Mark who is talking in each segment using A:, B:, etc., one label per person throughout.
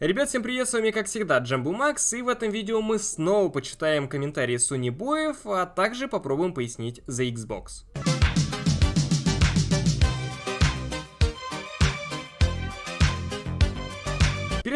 A: Ребят, всем привет, с вами как всегда Джамбу Макс, и в этом видео мы снова почитаем комментарии Суни Боев, а также попробуем пояснить за Xbox.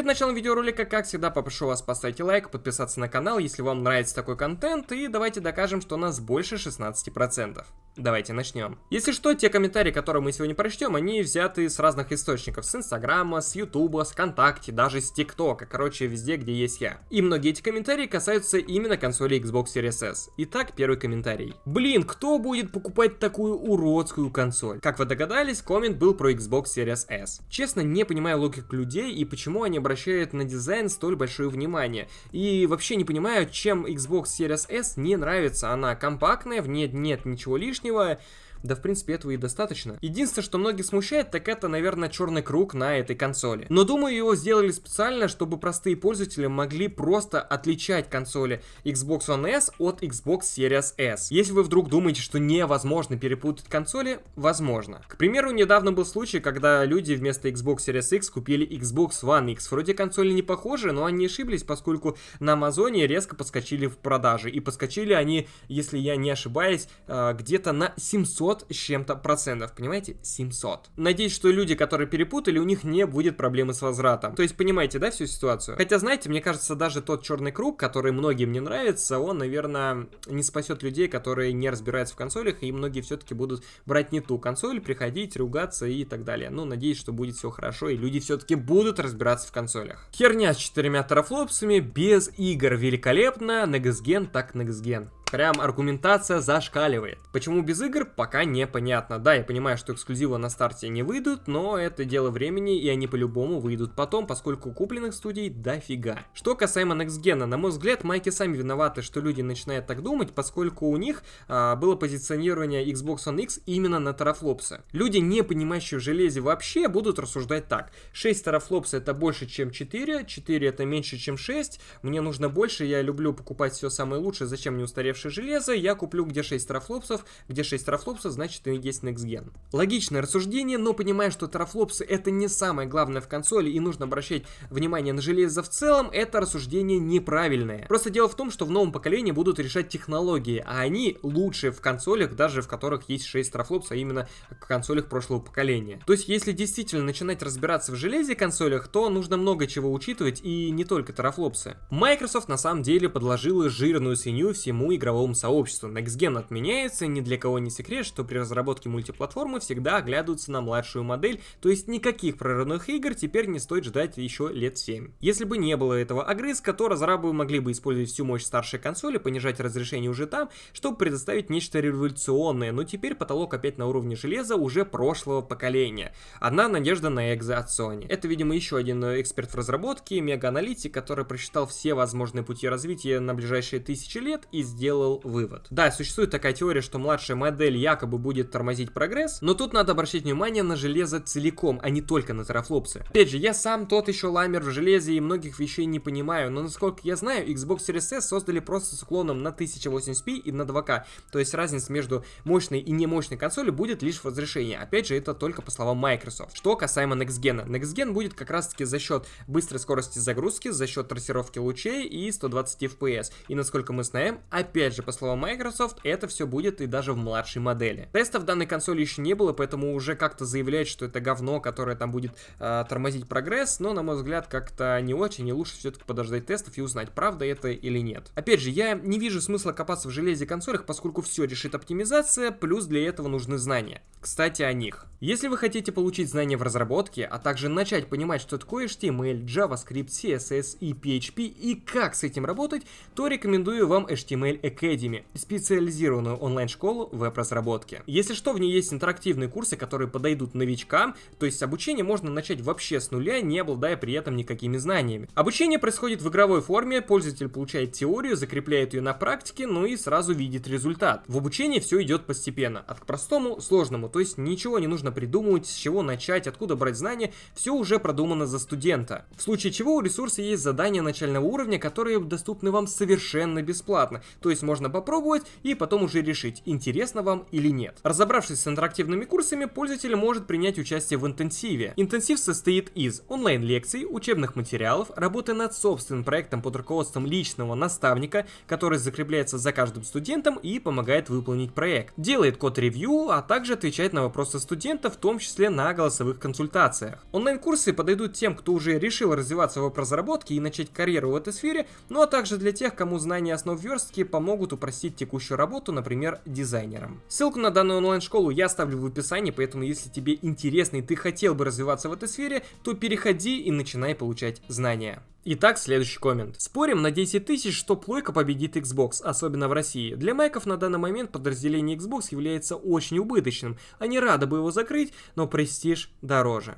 A: Перед началом видеоролика, как всегда, попрошу вас поставить лайк, подписаться на канал, если вам нравится такой контент, и давайте докажем, что у нас больше 16%. Давайте начнем. Если что, те комментарии, которые мы сегодня прочтем, они взяты с разных источников. С Инстаграма, с Ютуба, с ВКонтакте, даже с ТикТока. Короче, везде, где есть я. И многие эти комментарии касаются именно консоли Xbox Series S. Итак, первый комментарий. Блин, кто будет покупать такую уродскую консоль? Как вы догадались, коммент был про Xbox Series S. Честно, не понимаю логику людей и почему они обращаются обращает на дизайн столь большое внимание. И вообще не понимаю, чем Xbox Series S не нравится. Она компактная, в ней нет ничего лишнего, да, в принципе, этого и достаточно. Единственное, что многих смущает, так это, наверное, черный круг на этой консоли. Но думаю, его сделали специально, чтобы простые пользователи могли просто отличать консоли Xbox One S от Xbox Series S. Если вы вдруг думаете, что невозможно перепутать консоли, возможно. К примеру, недавно был случай, когда люди вместо Xbox Series X купили Xbox One X. Вроде консоли не похожи, но они ошиблись, поскольку на Амазоне резко подскочили в продаже. И подскочили они, если я не ошибаюсь, а, где-то на 700 700 с чем-то процентов, понимаете? 700. Надеюсь, что люди, которые перепутали, у них не будет проблемы с возвратом. То есть, понимаете, да, всю ситуацию? Хотя, знаете, мне кажется, даже тот черный круг, который многим не нравится, он, наверное, не спасет людей, которые не разбираются в консолях, и многие все-таки будут брать не ту консоль, приходить, ругаться и так далее. Ну, надеюсь, что будет все хорошо, и люди все-таки будут разбираться в консолях. Херня с четырьмя терафлопсами, без игр великолепно, Next Gen так Next Gen. Прям аргументация зашкаливает. Почему без игр, пока непонятно. Да, я понимаю, что эксклюзивы на старте не выйдут, но это дело времени, и они по-любому выйдут потом, поскольку купленных студий дофига. Что касаемо Next на мой взгляд, майки сами виноваты, что люди начинают так думать, поскольку у них а, было позиционирование Xbox One X именно на тарафлопсы. Люди, не понимающие в железе вообще, будут рассуждать так. 6 тарафлопс это больше, чем 4, 4 это меньше, чем 6, мне нужно больше, я люблю покупать все самое лучшее, зачем мне устаревшие устаревшее железо, я куплю где 6 трафлопсов, где 6 трафлопсов, значит и есть Next Логичное рассуждение, но понимая, что трафлопсы это не самое главное в консоли и нужно обращать внимание на железо в целом, это рассуждение неправильное. Просто дело в том, что в новом поколении будут решать технологии, а они лучше в консолях, даже в которых есть 6 трафлопс, а именно в консолях прошлого поколения. То есть, если действительно начинать разбираться в железе консолях, то нужно много чего учитывать и не только трафлопсы. Microsoft на самом деле подложила жирную свинью всему игровому игровому сообществу. Next Gen отменяется, ни для кого не секрет, что при разработке мультиплатформы всегда оглядываются на младшую модель, то есть никаких прорывных игр теперь не стоит ждать еще лет 7. Если бы не было этого огрызка, то разрабы могли бы использовать всю мощь старшей консоли, понижать разрешение уже там, чтобы предоставить нечто революционное, но теперь потолок опять на уровне железа уже прошлого поколения. Одна надежда на экзо от Sony. Это, видимо, еще один эксперт в разработке, мега-аналитик, который просчитал все возможные пути развития на ближайшие тысячи лет и сделал сделал вывод. Да, существует такая теория, что младшая модель якобы будет тормозить прогресс, но тут надо обращать внимание на железо целиком, а не только на терафлопсы. Опять же, я сам тот еще ламер в железе и многих вещей не понимаю, но насколько я знаю, Xbox Series S создали просто с уклоном на 1080p и на 2 k то есть разница между мощной и немощной консолью будет лишь в разрешении. Опять же, это только по словам Microsoft. Что касаемо Next Gen. Next Gen будет как раз таки за счет быстрой скорости загрузки, за счет трассировки лучей и 120 FPS. И насколько мы знаем, опять опять же, по словам Microsoft, это все будет и даже в младшей модели. Тестов данной консоли еще не было, поэтому уже как-то заявлять, что это говно, которое там будет э, тормозить прогресс, но, на мой взгляд, как-то не очень, и лучше все-таки подождать тестов и узнать, правда это или нет. Опять же, я не вижу смысла копаться в железе консолях, поскольку все решит оптимизация, плюс для этого нужны знания. Кстати, о них. Если вы хотите получить знания в разработке, а также начать понимать, что такое HTML, эм JavaScript, CSS и PHP и как с этим работать, то рекомендую вам HTML Academy, специализированную онлайн-школу веб-разработки. Если что, в ней есть интерактивные курсы, которые подойдут новичкам, то есть обучение можно начать вообще с нуля, не обладая при этом никакими знаниями. Обучение происходит в игровой форме, пользователь получает теорию, закрепляет ее на практике, ну и сразу видит результат. В обучении все идет постепенно, от к простому к сложному, то есть ничего не нужно придумывать, с чего начать, откуда брать знания, все уже продумано за студента. В случае чего у ресурса есть задания начального уровня, которые доступны вам совершенно бесплатно, то есть можно попробовать и потом уже решить, интересно вам или нет. Разобравшись с интерактивными курсами, пользователь может принять участие в интенсиве. Интенсив состоит из онлайн-лекций, учебных материалов, работы над собственным проектом под руководством личного наставника, который закрепляется за каждым студентом и помогает выполнить проект. Делает код-ревью, а также отвечает на вопросы студента, в том числе на голосовых консультациях. Онлайн-курсы подойдут тем, кто уже решил развиваться в разработке и начать карьеру в этой сфере, ну а также для тех, кому знания основ верстки помогут помогут упростить текущую работу, например, дизайнерам. Ссылку на данную онлайн-школу я оставлю в описании, поэтому если тебе интересно и ты хотел бы развиваться в этой сфере, то переходи и начинай получать знания. Итак, следующий коммент. Спорим на 10 тысяч, что плойка победит Xbox, особенно в России. Для майков на данный момент подразделение Xbox является очень убыточным. Они рады бы его закрыть, но престиж дороже.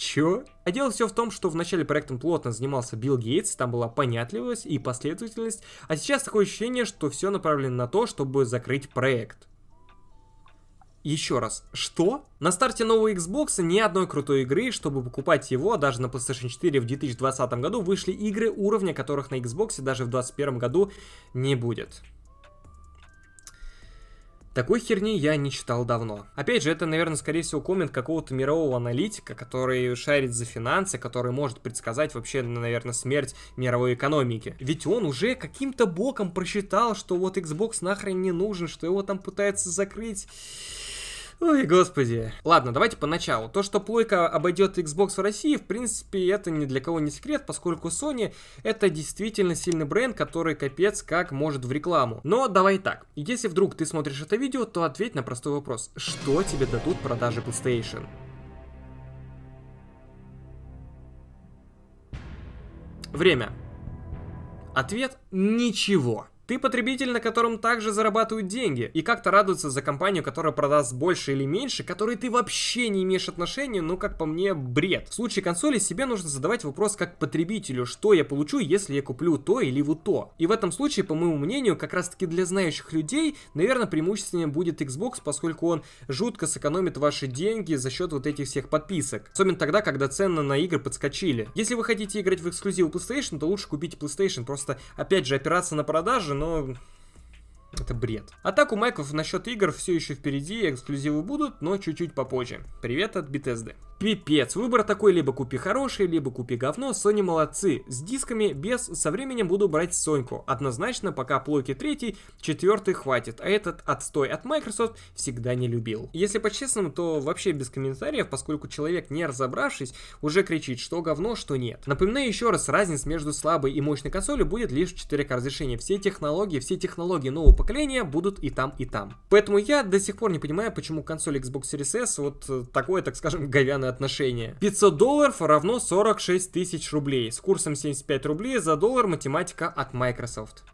A: Чё? А дело все в том, что в начале проектом плотно занимался Билл Гейтс, там была понятливость и последовательность, а сейчас такое ощущение, что все направлено на то, чтобы закрыть проект. Еще раз, что? На старте нового Xbox ни одной крутой игры, чтобы покупать его, а даже на PlayStation 4 в 2020 году вышли игры, уровня которых на Xbox даже в 2021 году не будет. Такой херни я не читал давно. Опять же, это, наверное, скорее всего, коммент какого-то мирового аналитика, который шарит за финансы, который может предсказать вообще, ну, наверное, смерть мировой экономики. Ведь он уже каким-то боком просчитал, что вот Xbox нахрен не нужен, что его там пытаются закрыть. Ой, господи. Ладно, давайте поначалу. То, что плойка обойдет Xbox в России, в принципе, это ни для кого не секрет, поскольку Sony это действительно сильный бренд, который капец как может в рекламу. Но давай так. Если вдруг ты смотришь это видео, то ответь на простой вопрос. Что тебе дадут продажи PlayStation? Время. Ответ – ничего. Ты потребитель, на котором также зарабатывают деньги, и как-то радуются за компанию, которая продаст больше или меньше, которой ты вообще не имеешь отношения, ну, как по мне, бред. В случае консоли себе нужно задавать вопрос как потребителю, что я получу, если я куплю то или вот то. И в этом случае, по моему мнению, как раз-таки для знающих людей, наверное, преимущественно будет Xbox, поскольку он жутко сэкономит ваши деньги за счет вот этих всех подписок. Особенно тогда, когда цены на игры подскочили. Если вы хотите играть в эксклюзив PlayStation, то лучше купить PlayStation, просто, опять же, опираться на продажи, но это бред. А так у Майков насчет игр все еще впереди, эксклюзивы будут, но чуть-чуть попозже. Привет от Bethesda пипец. Выбор такой, либо купи хороший, либо купи говно. Sony молодцы. С дисками без, со временем буду брать Соньку. Однозначно, пока плойки третий, четвертый хватит. А этот отстой от Microsoft всегда не любил. Если по-честному, то вообще без комментариев, поскольку человек, не разобравшись, уже кричит, что говно, что нет. Напоминаю еще раз, разница между слабой и мощной консолью будет лишь в 4К разрешении. Все технологии, все технологии нового поколения будут и там, и там. Поэтому я до сих пор не понимаю, почему консоль Xbox Series S вот э, такое, так скажем, говяное отношения. 500 долларов равно 46 тысяч рублей. С курсом 75 рублей за доллар математика от Microsoft.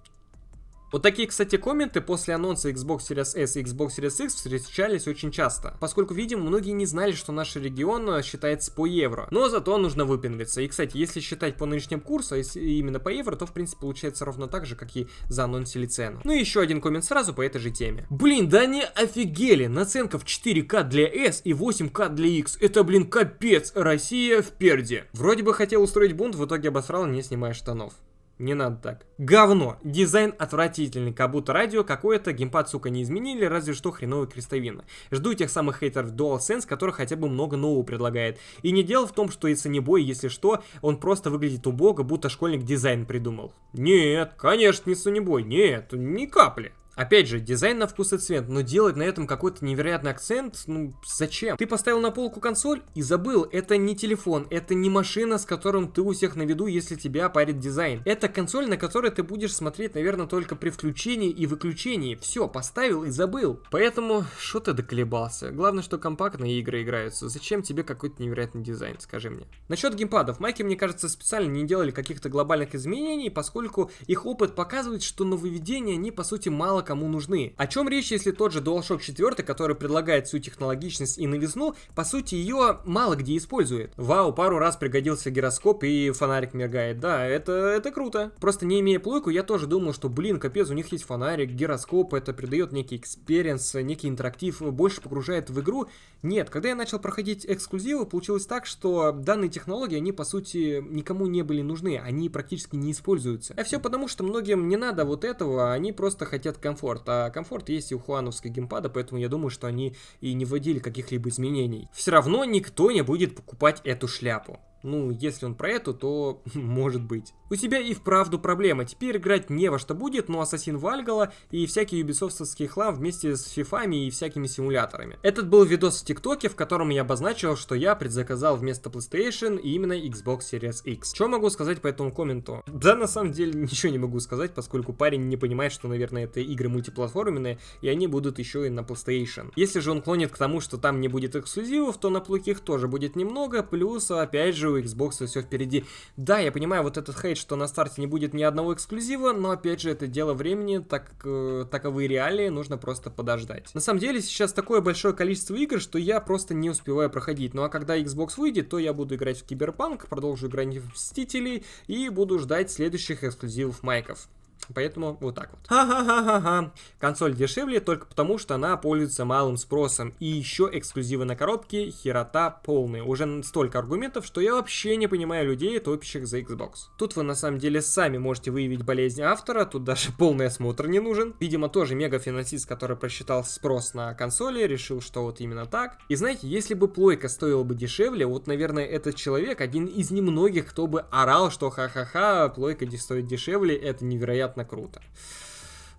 A: Вот такие, кстати, комменты после анонса Xbox Series S и Xbox Series X встречались очень часто, поскольку, видимо, многие не знали, что наш регион э, считается по евро, но зато нужно выпендриться. И, кстати, если считать по нынешним курсу, а если именно по евро, то, в принципе, получается ровно так же, как и за анонсили цену. Ну и еще один коммент сразу по этой же теме. Блин, да не офигели, наценка в 4К для S и 8К для X, это, блин, капец, Россия в перде. Вроде бы хотел устроить бунт, в итоге обосрал, не снимая штанов. Не надо так. Говно. Дизайн отвратительный, как будто радио какое-то, геймпад, сука, не изменили, разве что хреновая крестовина. Жду тех самых хейтеров DualSense, который хотя бы много нового предлагает. И не дело в том, что и ценебой, если что, он просто выглядит убого, будто школьник дизайн придумал. Нет, конечно, не ценебой, нет, ни капли. Опять же, дизайн на вкус и цвет, но делать на этом какой-то невероятный акцент, ну зачем? Ты поставил на полку консоль и забыл, это не телефон, это не машина, с которым ты у всех на виду, если тебя парит дизайн. Это консоль, на которой ты будешь смотреть, наверное, только при включении и выключении. Все, поставил и забыл. Поэтому, что ты доколебался? Главное, что компактные игры играются. Зачем тебе какой-то невероятный дизайн, скажи мне? Насчет геймпадов. Майки, мне кажется, специально не делали каких-то глобальных изменений, поскольку их опыт показывает, что нововведения, они, по сути, мало кому нужны. О чем речь, если тот же DualShock 4, который предлагает всю технологичность и новизну, по сути ее мало где использует. Вау, пару раз пригодился гироскоп и фонарик мигает, да, это, это круто. Просто не имея плойку, я тоже думал, что блин, капец, у них есть фонарик, гироскоп, это придает некий экспириенс, некий интерактив, больше погружает в игру. Нет, когда я начал проходить эксклюзивы, получилось так, что данные технологии, они по сути никому не были нужны, они практически не используются. А все потому, что многим не надо вот этого, а они просто хотят комфорт комфорт. А комфорт есть и у хуановской геймпада, поэтому я думаю, что они и не вводили каких-либо изменений. Все равно никто не будет покупать эту шляпу. Ну, если он про эту, то может быть. У тебя и вправду проблема, теперь играть не во что будет, но Ассасин Вальгала и всякий юбисофтовский хлам вместе с фифами и всякими симуляторами. Этот был видос в ТикТоке, в котором я обозначил, что я предзаказал вместо PlayStation именно Xbox Series X. Что могу сказать по этому комменту? Да, на самом деле, ничего не могу сказать, поскольку парень не понимает, что, наверное, это игры мультиплатформенные, и они будут еще и на PlayStation. Если же он клонит к тому, что там не будет эксклюзивов, то на плойке тоже будет немного, плюс, опять же, у Xbox все впереди. Да, я понимаю, вот этот хейт говорит, что на старте не будет ни одного эксклюзива, но опять же это дело времени, так э, таковы реалии, нужно просто подождать. На самом деле сейчас такое большое количество игр, что я просто не успеваю проходить. Ну а когда Xbox выйдет, то я буду играть в Киберпанк, продолжу играть в Мстителей и буду ждать следующих эксклюзивов майков. Поэтому вот так вот. Ха-ха-ха-ха-ха. Консоль дешевле только потому, что она пользуется малым спросом. И еще эксклюзивы на коробке херота полные. Уже столько аргументов, что я вообще не понимаю людей, топящих за Xbox. Тут вы на самом деле сами можете выявить болезнь автора, тут даже полный осмотр не нужен. Видимо, тоже мега-финансист, который просчитал спрос на консоли, решил, что вот именно так. И знаете, если бы плойка стоила бы дешевле, вот, наверное, этот человек один из немногих, кто бы орал, что ха-ха-ха, плойка здесь стоит дешевле, это невероятно невероятно круто.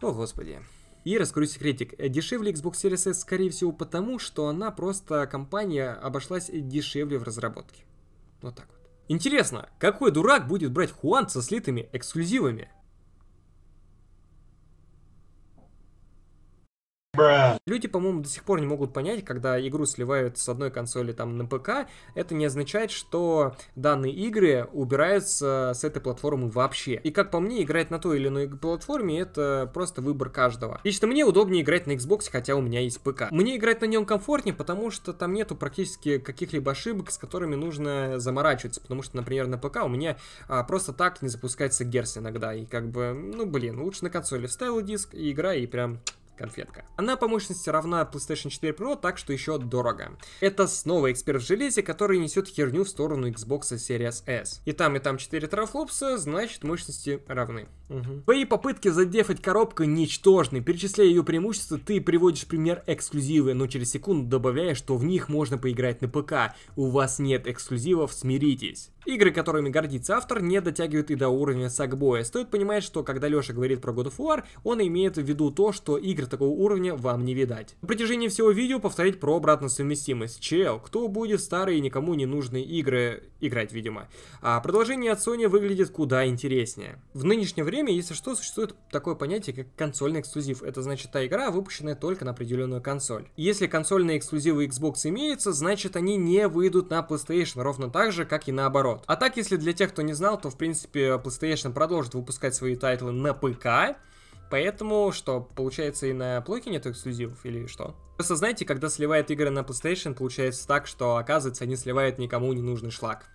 A: О, господи. И раскрою секретик. Дешевле Xbox Series S, скорее всего, потому, что она просто компания обошлась дешевле в разработке. Вот так вот. Интересно, какой дурак будет брать Хуан со слитыми эксклюзивами? Люди, по-моему, до сих пор не могут понять, когда игру сливают с одной консоли там на ПК, это не означает, что данные игры убираются с этой платформы вообще. И как по мне, играть на той или иной платформе это просто выбор каждого. Лично мне удобнее играть на Xbox, хотя у меня есть ПК. Мне играть на нем комфортнее, потому что там нету практически каких-либо ошибок, с которыми нужно заморачиваться, потому что, например, на ПК у меня а, просто так не запускается герс иногда, и как бы, ну блин, лучше на консоли вставил диск и игра, и прям конфетка. Она по мощности равна PlayStation 4 Pro, так что еще дорого. Это снова эксперт в железе, который несет херню в сторону Xbox Series S. И там, и там 4 трафлопса, значит мощности равны. Угу. Твои попытки задефать коробку ничтожны. Перечисляя ее преимущества, ты приводишь пример эксклюзивы, но через секунду добавляешь, что в них можно поиграть на ПК. У вас нет эксклюзивов, смиритесь. Игры, которыми гордится автор, не дотягивают и до уровня Сагбоя. Стоит понимать, что когда Леша говорит про God of War, он имеет в виду то, что игр такого уровня вам не видать. На протяжении всего видео повторить про обратную совместимость. Чел, кто будет старые никому не нужные игры играть, видимо? А продолжение от Sony выглядит куда интереснее. В нынешнее время время, если что, существует такое понятие, как консольный эксклюзив. Это значит та игра, выпущенная только на определенную консоль. Если консольные эксклюзивы Xbox имеются, значит они не выйдут на PlayStation, ровно так же, как и наоборот. А так, если для тех, кто не знал, то в принципе PlayStation продолжит выпускать свои тайтлы на ПК, Поэтому что, получается и на плойке нет эксклюзивов или что? Просто знаете, когда сливает игры на PlayStation, получается так, что оказывается они сливают никому ненужный шлак.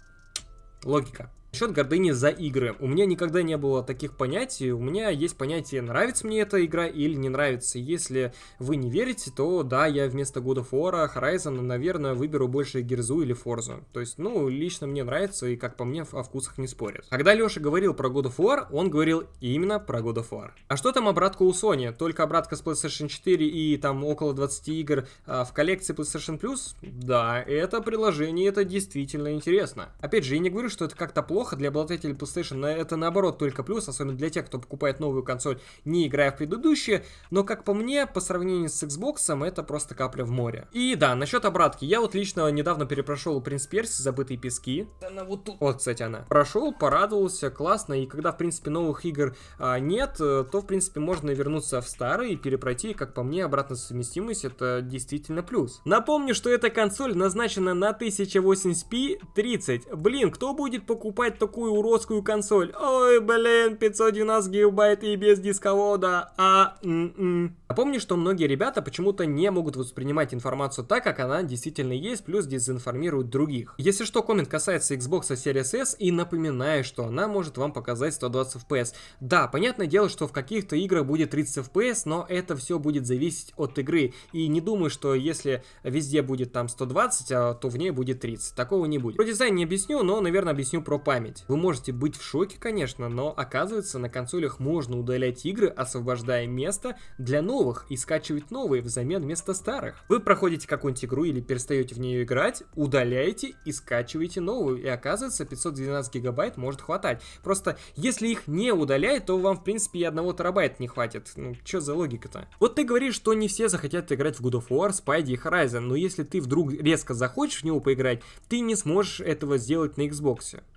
A: Логика. Счет гордыни за игры. У меня никогда не было таких понятий. У меня есть понятие, нравится мне эта игра или не нравится. Если вы не верите, то да, я вместо God of War, Horizon, наверное, выберу больше Герзу или Форзу. То есть, ну, лично мне нравится и, как по мне, о вкусах не спорят. Когда Леша говорил про God of War, он говорил именно про God of War. А что там обратка у Sony? Только обратка с PlayStation 4 и там около 20 игр а в коллекции PlayStation Plus? Да, это приложение, это действительно интересно. Опять же, я не говорю, что это как-то плохо, плохо для обладателей PlayStation, но это наоборот только плюс, особенно для тех, кто покупает новую консоль, не играя в предыдущие, но как по мне, по сравнению с Xbox, это просто капля в море. И да, насчет обратки, я вот лично недавно перепрошел Принц Перси, Забытые пески. Она вот тут. Вот, кстати, она. Прошел, порадовался, классно, и когда, в принципе, новых игр а, нет, э, то, в принципе, можно вернуться в старые и перепройти, как по мне, обратно совместимость, это действительно плюс. Напомню, что эта консоль назначена на 1080p 30. Блин, кто будет покупать покупать такую уродскую консоль? Ой, блин, 512 гигабайт и без дисковода, а... М-м. Напомню, что многие ребята почему-то не могут воспринимать информацию так, как она действительно есть, плюс дезинформируют других. Если что, коммент касается Xbox Series S и напоминаю, что она может вам показать 120 FPS. Да, понятное дело, что в каких-то играх будет 30 FPS, но это все будет зависеть от игры. И не думаю, что если везде будет там 120, а, то в ней будет 30. Такого не будет. Про дизайн не объясню, но, наверное, объясню про память память. Вы можете быть в шоке, конечно, но оказывается на консолях можно удалять игры, освобождая место для новых и скачивать новые взамен вместо старых. Вы проходите какую-нибудь игру или перестаете в нее играть, удаляете и скачиваете новую, и оказывается 512 гигабайт может хватать. Просто если их не удалять, то вам в принципе и одного терабайта не хватит. Ну, что за логика-то? Вот ты говоришь, что не все захотят играть в God of War, Spidey и Horizon, но если ты вдруг резко захочешь в него поиграть, ты не сможешь этого сделать на Xbox.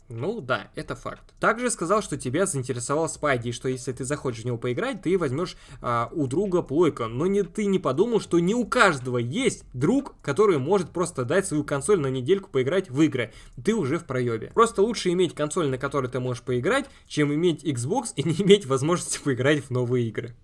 A: Ну да, это факт. Также сказал, что тебя заинтересовал Спайди, и что если ты захочешь в него поиграть, ты возьмешь а, у друга плойка. Но не, ты не подумал, что не у каждого есть друг, который может просто дать свою консоль на недельку поиграть в игры. Ты уже в проебе. Просто лучше иметь консоль, на которой ты можешь поиграть, чем иметь Xbox и не иметь возможности поиграть в новые игры.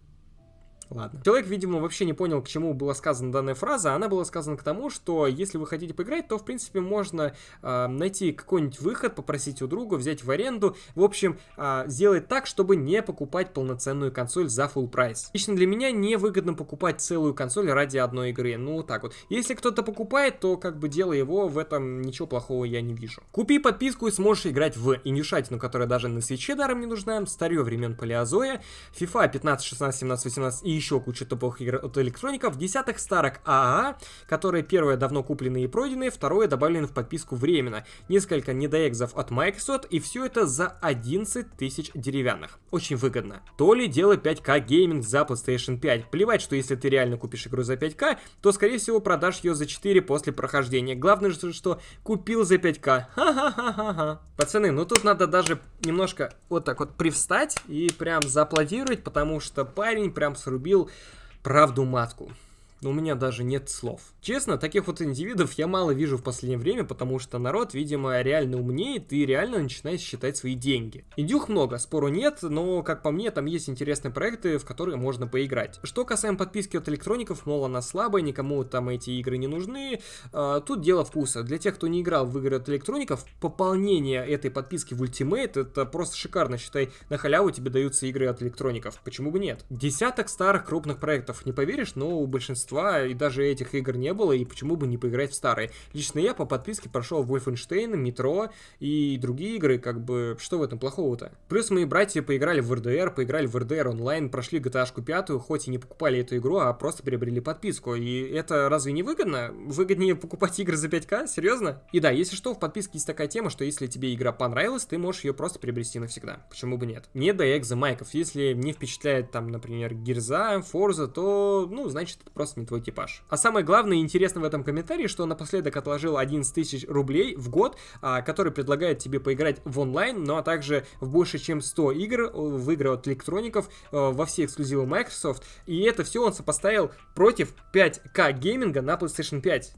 A: Ладно. Человек, видимо, вообще не понял, к чему была сказана данная фраза. Она была сказана к тому, что если вы хотите поиграть, то, в принципе, можно э, найти какой-нибудь выход, попросить у друга, взять в аренду. В общем, э, сделать так, чтобы не покупать полноценную консоль за full прайс. Лично для меня невыгодно покупать целую консоль ради одной игры. Ну, так вот. Если кто-то покупает, то как бы дело его, в этом ничего плохого я не вижу. Купи подписку и сможешь играть в Индюшатину, которая даже на свече даром не нужна, старье времен Палеозоя, FIFA 15, 16, 17, 18 и еще куча топовых игр от электроника. десяток десятых старок АА, которые первое давно куплены и пройдены, второе добавлены в подписку временно. Несколько недоэкзов от Microsoft и все это за 11 тысяч деревянных. Очень выгодно. То ли дело 5К гейминг за PlayStation 5. Плевать, что если ты реально купишь игру за 5К, то скорее всего продашь ее за 4 после прохождения. Главное же, что купил за 5К. Ха-ха-ха-ха-ха. Пацаны, ну тут надо даже немножко вот так вот привстать и прям зааплодировать, потому что парень прям срубил отрубил правду матку. У меня даже нет слов. Честно, таких вот индивидов я мало вижу в последнее время, потому что народ, видимо, реально умнеет и реально начинает считать свои деньги. Индюх много, спору нет, но, как по мне, там есть интересные проекты, в которые можно поиграть. Что касаемо подписки от электроников, мол, она слабая, никому там эти игры не нужны. А, тут дело вкуса. Для тех, кто не играл в игры от электроников, пополнение этой подписки в Ultimate это просто шикарно. Считай, на халяву тебе даются игры от электроников. Почему бы нет? Десяток старых крупных проектов. Не поверишь, но у большинства большинства, и даже этих игр не было, и почему бы не поиграть в старые. Лично я по подписке прошел Wolfenstein, Метро и другие игры, как бы, что в этом плохого-то? Плюс мои братья поиграли в РДР, поиграли в РДР онлайн, прошли GTA 5, хоть и не покупали эту игру, а просто приобрели подписку. И это разве не выгодно? Выгоднее покупать игры за 5к? Серьезно? И да, если что, в подписке есть такая тема, что если тебе игра понравилась, ты можешь ее просто приобрести навсегда. Почему бы нет? Не до экза Если не впечатляет там, например, Гирза, Форза, то, ну, значит, это просто не твой типаж. А самое главное и интересное в этом комментарии, что он напоследок отложил 11 тысяч рублей в год, а, который предлагает тебе поиграть в онлайн, но ну, а также в больше чем 100 игр, в игры от электроников, э, во все эксклюзивы Microsoft. И это все он сопоставил против 5К гейминга на PlayStation 5.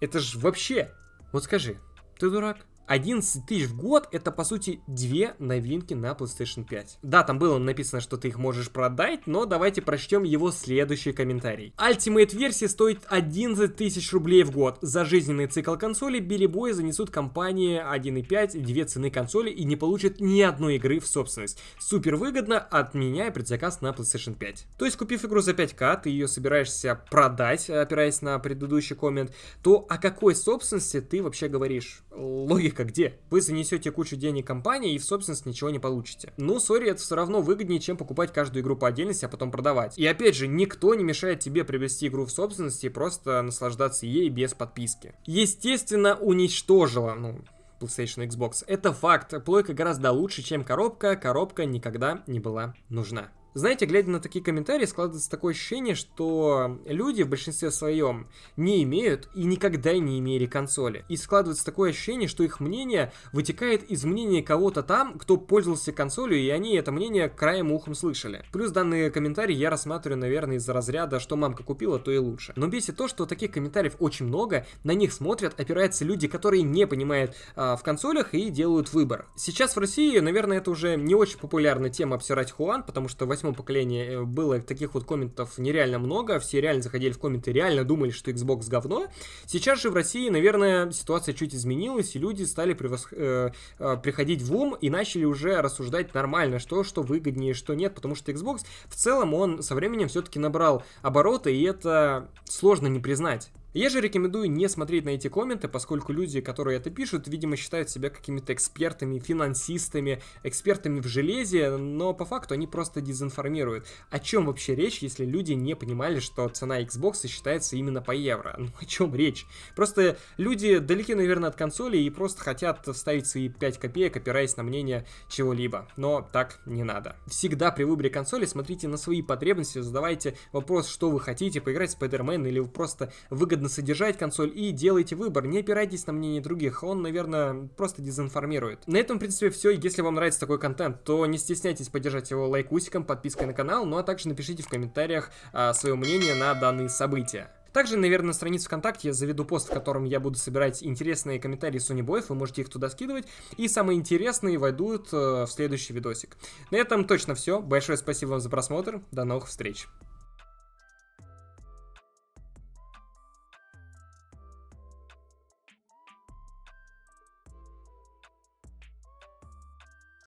A: Это же вообще... Вот скажи, ты дурак? 11 тысяч в год это, по сути, две новинки на PlayStation 5. Да, там было написано, что ты их можешь продать, но давайте прочтем его следующий комментарий. Ultimate версия стоит 11 тысяч рублей в год. За жизненный цикл консоли Билли Бой занесут компании 1.5 две цены консоли и не получат ни одной игры в собственность. Супер выгодно, отменяя предзаказ на PlayStation 5. То есть, купив игру за 5к, ты ее собираешься продать, опираясь на предыдущий коммент, то о какой собственности ты вообще говоришь? Логика Логика где? Вы занесете кучу денег компании и в собственность ничего не получите. Ну, сори, это все равно выгоднее, чем покупать каждую игру по отдельности, а потом продавать. И опять же, никто не мешает тебе приобрести игру в собственности и просто наслаждаться ей без подписки. Естественно, уничтожила, ну, PlayStation Xbox. Это факт. Плойка гораздо лучше, чем коробка. Коробка никогда не была нужна. Знаете, глядя на такие комментарии, складывается такое ощущение, что люди в большинстве своем не имеют и никогда не имели консоли. И складывается такое ощущение, что их мнение вытекает из мнения кого-то там, кто пользовался консолью, и они это мнение краем ухом слышали. Плюс данные комментарии я рассматриваю, наверное, из-за разряда, что мамка купила, то и лучше. Но бесит то, что таких комментариев очень много, на них смотрят, опираются люди, которые не понимают а, в консолях и делают выбор. Сейчас в России, наверное, это уже не очень популярная тема обсирать Хуан, потому что в восьмом поколении э, было таких вот комментов нереально много, все реально заходили в комменты, реально думали, что Xbox говно. Сейчас же в России, наверное, ситуация чуть изменилась, и люди стали превосх... Э, э, приходить в ум и начали уже рассуждать нормально, что, что выгоднее, что нет, потому что Xbox в целом он со временем все-таки набрал обороты, и это сложно не признать. Я же рекомендую не смотреть на эти комменты, поскольку люди, которые это пишут, видимо, считают себя какими-то экспертами, финансистами, экспертами в железе, но по факту они просто дезинформируют. О чем вообще речь, если люди не понимали, что цена Xbox считается именно по евро? Ну о чем речь? Просто люди далеки, наверное, от консоли и просто хотят вставить свои 5 копеек, опираясь на мнение чего-либо. Но так не надо. Всегда при выборе консоли смотрите на свои потребности, задавайте вопрос, что вы хотите, поиграть в Spider-Man или просто выгодно выгодно содержать консоль и делайте выбор. Не опирайтесь на мнение других, он, наверное, просто дезинформирует. На этом, в принципе, все. Если вам нравится такой контент, то не стесняйтесь поддержать его лайкусиком, подпиской на канал, ну а также напишите в комментариях а, свое мнение на данные события. Также, наверное, на странице ВКонтакте я заведу пост, в котором я буду собирать интересные комментарии сунибоев, вы можете их туда скидывать, и самые интересные войдут э, в следующий видосик. На этом точно все. Большое спасибо вам за просмотр, до новых встреч!